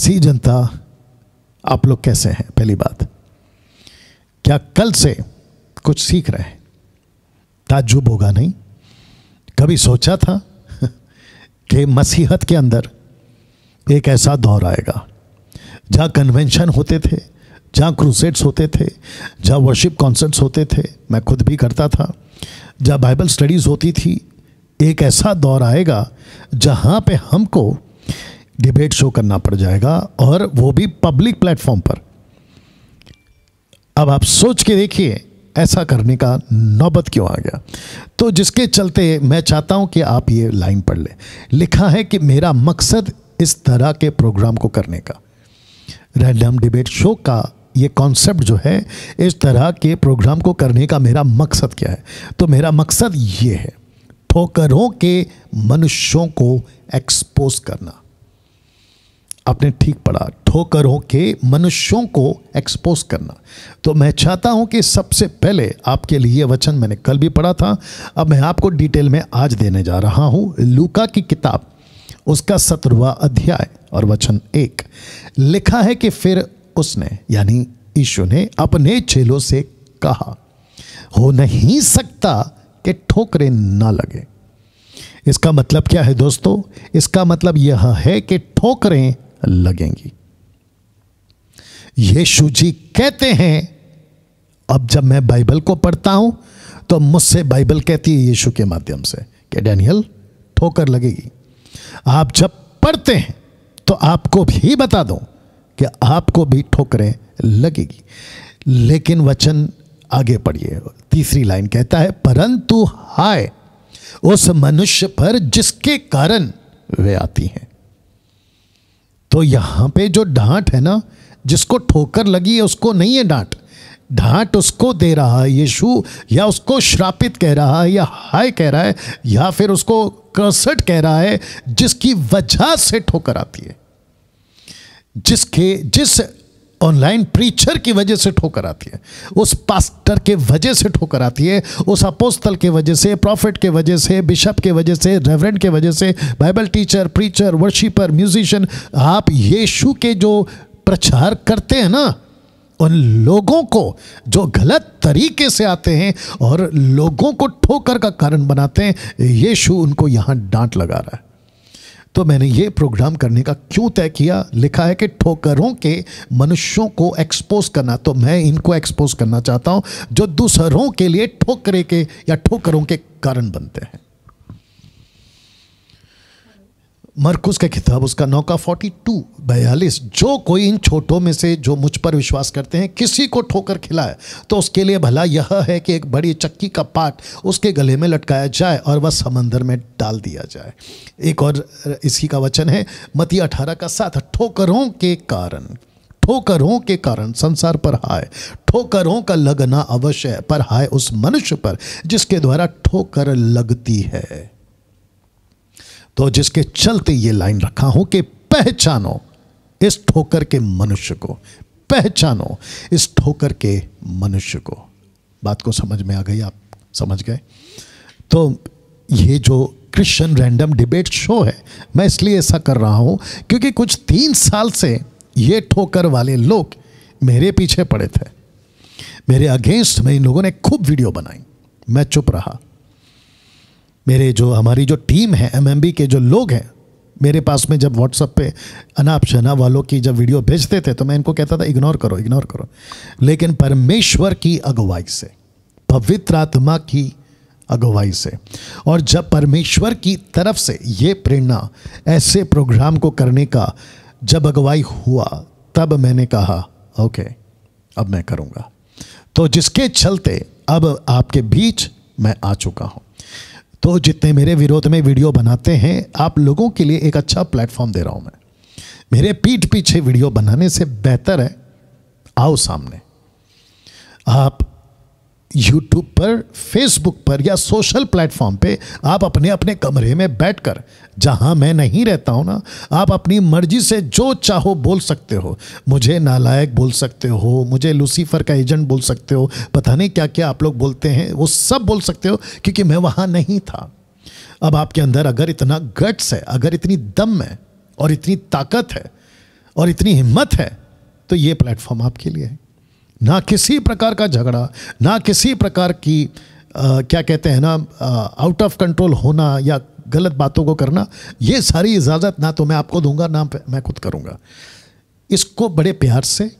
सी जनता आप लोग कैसे हैं पहली बात क्या कल से कुछ सीख रहे हैं ताजुब होगा नहीं कभी सोचा था कि मसीहत के अंदर एक ऐसा दौर आएगा जहां कन्वेंशन होते थे जहां क्रूसेट्स होते थे जहां वर्शिप कॉन्सर्ट्स होते थे मैं खुद भी करता था जहाँ बाइबल स्टडीज़ होती थी एक ऐसा दौर आएगा जहां पे हमको डिबेट शो करना पड़ जाएगा और वो भी पब्लिक प्लेटफॉर्म पर अब आप सोच के देखिए ऐसा करने का नौबत क्यों आ गया तो जिसके चलते मैं चाहता हूं कि आप ये लाइन पढ़ लें लिखा है कि मेरा मकसद इस तरह के प्रोग्राम को करने का रैंडम डिबेट शो का ये कॉन्सेप्ट जो है इस तरह के प्रोग्राम को करने का मेरा मकसद क्या है तो मेरा मकसद ये है ठोकरों के मनुष्यों को एक्सपोज करना आपने ठीक पढ़ा ठोकर हो के मनुष्यों को एक्सपोज करना तो मैं चाहता हूं कि सबसे पहले आपके लिए वचन मैंने कल भी पढ़ा था अब मैं आपको डिटेल में आज देने जा रहा हूं लूका की किताब उसका सत्रवा अध्याय और वचन एक लिखा है कि फिर उसने यानी ईश्व ने अपने चेलों से कहा हो नहीं सकता कि ठोकरें ना लगे इसका मतलब क्या है दोस्तों इसका मतलब यह है कि ठोकरें लगेंगी यीशु जी कहते हैं अब जब मैं बाइबल को पढ़ता हूं तो मुझसे बाइबल कहती है यीशु के माध्यम से कि डैनियल ठोकर लगेगी आप जब पढ़ते हैं तो आपको भी बता दूं कि आपको भी ठोकरें लगेगी लेकिन वचन आगे पढ़िए तीसरी लाइन कहता है परंतु हाय उस मनुष्य पर जिसके कारण वे आती हैं तो यहाँ पे जो डांट है ना जिसको ठोकर लगी है उसको नहीं है डांट डांट उसको दे रहा है यीशु या उसको श्रापित कह रहा है या हाय कह रहा है या फिर उसको क्रसट कह रहा है जिसकी वजह से ठोकर आती है जिसके जिस ऑनलाइन प्रीचर की वजह से ठोकर आती है उस पास्टर के वजह से ठोकर आती है उस अपोस्तल के वजह से प्रॉफिट के वजह से बिशप के वजह से रेवरेंड के वजह से Bible teacher preacher worshipper musician आप यीशु के जो प्रचार करते हैं ना उन लोगों को जो गलत तरीके से आते हैं और लोगों को ठोकर का कारण बनाते हैं यीशु उनको यहाँ डांट लगा रहा है तो मैंने ये प्रोग्राम करने का क्यों तय किया लिखा है कि ठोकरों के मनुष्यों को एक्सपोज करना तो मैं इनको एक्सपोज करना चाहता हूँ जो दूसरों के लिए ठोकरे के या ठोकरों के कारण बनते हैं मरकुस का किताब उसका नौका फोर्टी टू बयालीस जो कोई इन छोटों में से जो मुझ पर विश्वास करते हैं किसी को ठोकर खिलाए तो उसके लिए भला यह है कि एक बड़ी चक्की का पाट उसके गले में लटकाया जाए और वह समंदर में डाल दिया जाए एक और इसी का वचन है मती अठारह का साथ ठोकरों के कारण ठोकरों के कारण संसार पर हाय ठोकरों का लगना अवश्य है पर हाय उस मनुष्य पर जिसके द्वारा ठोकर लगती है तो जिसके चलते ये लाइन रखा हूं कि पहचानो इस ठोकर के मनुष्य को पहचानो इस ठोकर के मनुष्य को बात को समझ में आ गई आप समझ गए तो ये जो क्रिश्चियन रैंडम डिबेट शो है मैं इसलिए ऐसा कर रहा हूं क्योंकि कुछ तीन साल से ये ठोकर वाले लोग मेरे पीछे पड़े थे मेरे अगेंस्ट में इन लोगों ने खूब वीडियो बनाई मैं चुप रहा मेरे जो हमारी जो टीम है एम के जो लोग हैं मेरे पास में जब व्हाट्सअप पे अनाप शनाप वालों की जब वीडियो भेजते थे तो मैं इनको कहता था इग्नोर करो इग्नोर करो लेकिन परमेश्वर की अगुवाई से पवित्र आत्मा की अगुवाई से और जब परमेश्वर की तरफ से ये प्रेरणा ऐसे प्रोग्राम को करने का जब अगुवाई हुआ तब मैंने कहा ओके अब मैं करूँगा तो जिसके चलते अब आपके बीच मैं आ चुका हूँ तो जितने मेरे विरोध में वीडियो बनाते हैं आप लोगों के लिए एक अच्छा प्लेटफॉर्म दे रहा हूं मैं मेरे पीठ पीछे वीडियो बनाने से बेहतर है आओ सामने आप यूट्यूब पर फेसबुक पर या सोशल प्लेटफॉर्म पे आप अपने अपने कमरे में बैठकर जहां मैं नहीं रहता हूं ना आप अपनी मर्जी से जो चाहो बोल सकते हो मुझे नालायक बोल सकते हो मुझे लूसीफर का एजेंट बोल सकते हो पता नहीं क्या क्या आप लोग बोलते हैं वो सब बोल सकते हो क्योंकि मैं वहाँ नहीं था अब आपके अंदर अगर इतना गट्स है अगर इतनी दम है और इतनी ताकत है और इतनी हिम्मत है तो ये प्लेटफॉर्म आपके लिए है ना किसी प्रकार का झगड़ा ना किसी प्रकार की आ, क्या कहते हैं ना आउट ऑफ कंट्रोल होना या गलत बातों को करना ये सारी इजाज़त ना तो मैं आपको दूंगा ना मैं खुद करूँगा इसको बड़े प्यार से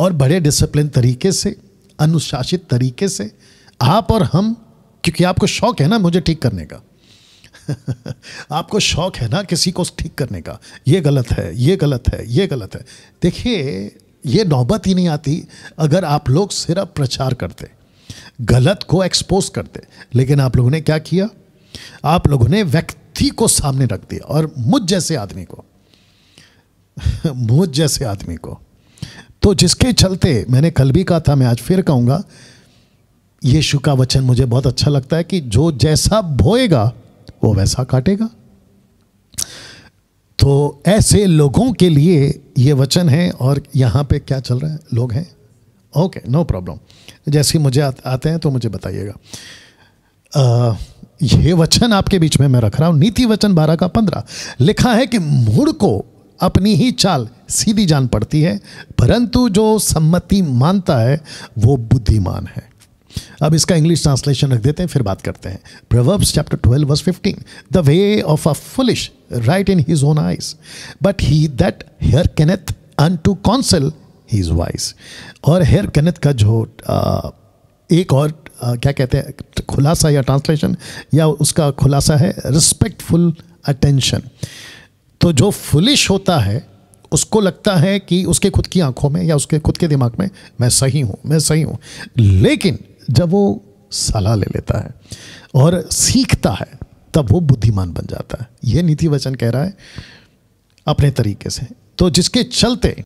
और बड़े डिसिप्लिन तरीके से अनुशासित तरीके से आप और हम क्योंकि आपको शौक़ है ना मुझे ठीक करने का आपको शौक़ है ना किसी को ठीक करने का ये गलत है ये गलत है ये गलत है देखिए ये नौबत ही नहीं आती अगर आप लोग सिर्फ प्रचार करते गलत को एक्सपोज करते लेकिन आप लोगों ने क्या किया आप लोगों ने व्यक्ति को सामने रख दिया और मुझ जैसे आदमी को मुझ जैसे आदमी को तो जिसके चलते मैंने कल भी कहा था मैं आज फिर कहूंगा यीशु का वचन मुझे बहुत अच्छा लगता है कि जो जैसा बोएगा वो वैसा काटेगा तो ऐसे लोगों के लिए ये वचन है और यहाँ पे क्या चल रहा है लोग हैं ओके नो प्रॉब्लम जैसे मुझे आ, आते हैं तो मुझे बताइएगा ये वचन आपके बीच में मैं रख रहा हूँ नीति वचन बारह का पंद्रह लिखा है कि मूड को अपनी ही चाल सीधी जान पड़ती है परंतु जो सम्मति मानता है वो बुद्धिमान है अब इसका इंग्लिश ट्रांसलेशन रख देते हैं फिर बात करते हैं Proverbs chapter twelve verse fifteen the way of a foolish right in his own eyes but he that hearkeneth unto counsel he is wise और हेयर कैनेथ का जो आ, uh, एक और आ, uh, क्या कहते हैं खुलासा या ट्रांसलेशन या उसका खुलासा है रिस्पेक्टफुल अटेंशन तो जो फुलिश होता है उसको लगता है कि उसके खुद की आंखों में या उसके खुद के दिमाग में मैं सही हूँ मैं सही हूँ लेकिन जब वो सलाह ले लेता है और सीखता है तब वो बुद्धिमान बन जाता है यह नीति वचन कह रहा है अपने तरीके से तो जिसके चलते